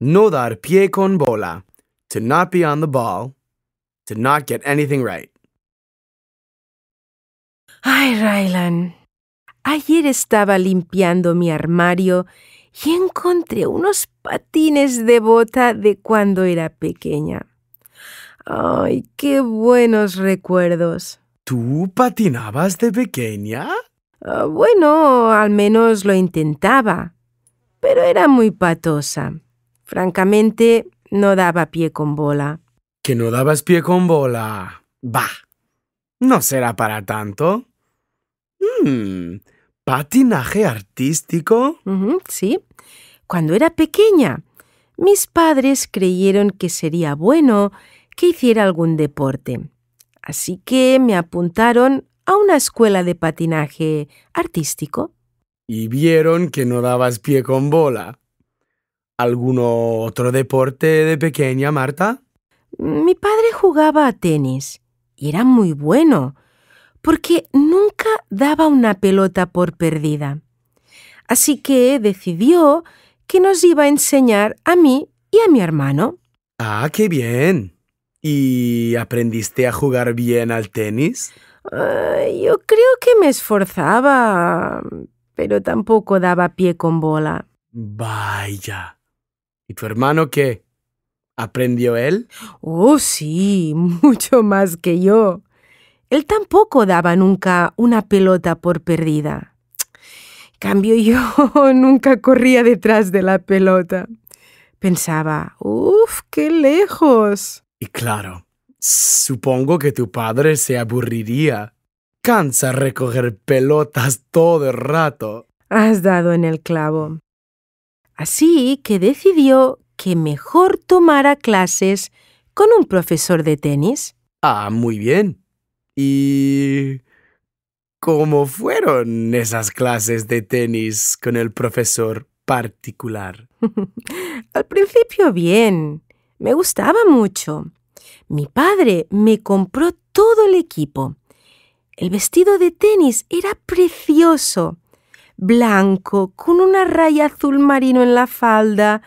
No dar pie con bola. To not be on the ball. To not get anything right. Ay, Rylan. Ayer estaba limpiando mi armario y encontré unos patines de bota de cuando era pequeña. Ay, qué buenos recuerdos. ¿Tú patinabas de pequeña? Ah, bueno, al menos lo intentaba, pero era muy patosa. Francamente, no daba pie con bola. ¿Que no dabas pie con bola? Bah. No será para tanto. Hmm, ¿Patinaje artístico? sí. Cuando era pequeña, mis padres creyeron que sería bueno que hiciera algún deporte. Así que me apuntaron a una escuela de patinaje artístico. Y vieron que no dabas pie con bola. ¿Alguno otro deporte de pequeña, Marta? Mi padre jugaba a tenis y era muy bueno, porque nunca daba una pelota por perdida. Así que decidió que nos iba a enseñar a mí y a mi hermano. Ah, qué bien. ¿Y aprendiste a jugar bien al tenis? Ah, yo creo que me esforzaba, pero tampoco daba pie con bola. Vaya. ¿Y tu hermano qué? ¿Aprendió él? Oh, sí, mucho más que yo. Él tampoco daba nunca una pelota por perdida. Cambio yo nunca corría detrás de la pelota. Pensaba, uff, qué lejos. Y claro, supongo que tu padre se aburriría. Cansa recoger pelotas todo el rato. Has dado en el clavo. Así que decidió que mejor tomara clases con un profesor de tenis. Ah, muy bien. ¿Y cómo fueron esas clases de tenis con el profesor particular? Al principio bien. Me gustaba mucho. Mi padre me compró todo el equipo. El vestido de tenis era precioso blanco con una raya azul marino en la falda.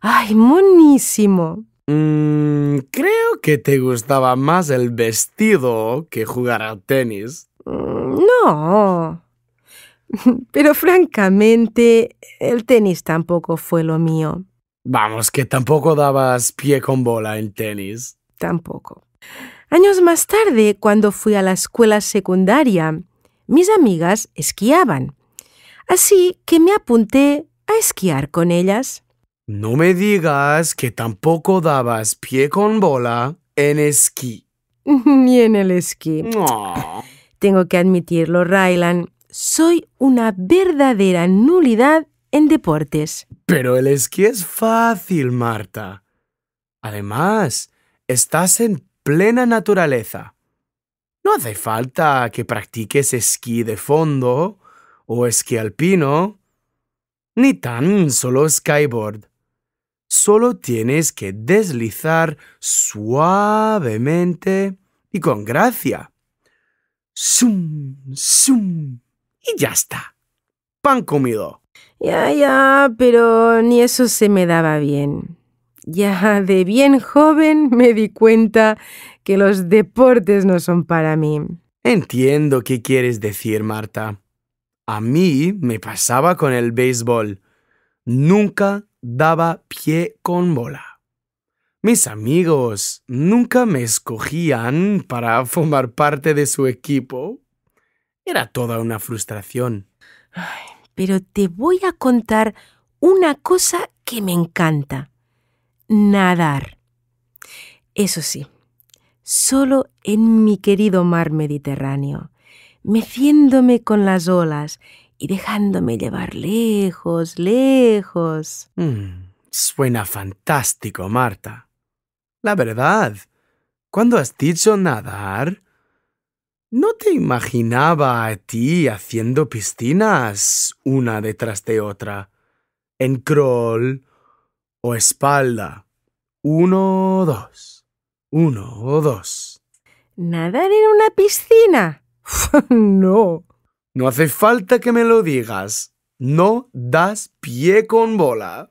¡Ay, monísimo! Mm, creo que te gustaba más el vestido que jugar al tenis. Mm, no. Pero francamente, el tenis tampoco fue lo mío. Vamos, que tampoco dabas pie con bola en tenis. Tampoco. Años más tarde, cuando fui a la escuela secundaria, mis amigas esquiaban Así que me apunté a esquiar con ellas. No me digas que tampoco dabas pie con bola en esquí. Ni en el esquí. Ah. Tengo que admitirlo, Rylan. Soy una verdadera nulidad en deportes. Pero el esquí es fácil, Marta. Además, estás en plena naturaleza. No hace falta que practiques esquí de fondo o esquí alpino, ni tan solo skyboard. Solo tienes que deslizar suavemente y con gracia. ¡Sum! ¡Sum! Y ya está. Pan comido. Ya, ya, pero ni eso se me daba bien. Ya de bien joven me di cuenta que los deportes no son para mí. Entiendo qué quieres decir, Marta. A mí me pasaba con el béisbol. Nunca daba pie con bola. Mis amigos nunca me escogían para formar parte de su equipo. Era toda una frustración. pero te voy a contar una cosa que me encanta. Nadar. Eso sí, solo en mi querido mar Mediterráneo meciéndome con las olas y dejándome llevar lejos, lejos. Mm, suena fantástico, Marta. La verdad, cuando has dicho nadar, no te imaginaba a ti haciendo piscinas una detrás de otra, en crawl o espalda. Uno, dos. Uno o dos. ¿Nadar en una piscina? no. No hace falta que me lo digas. No das pie con bola.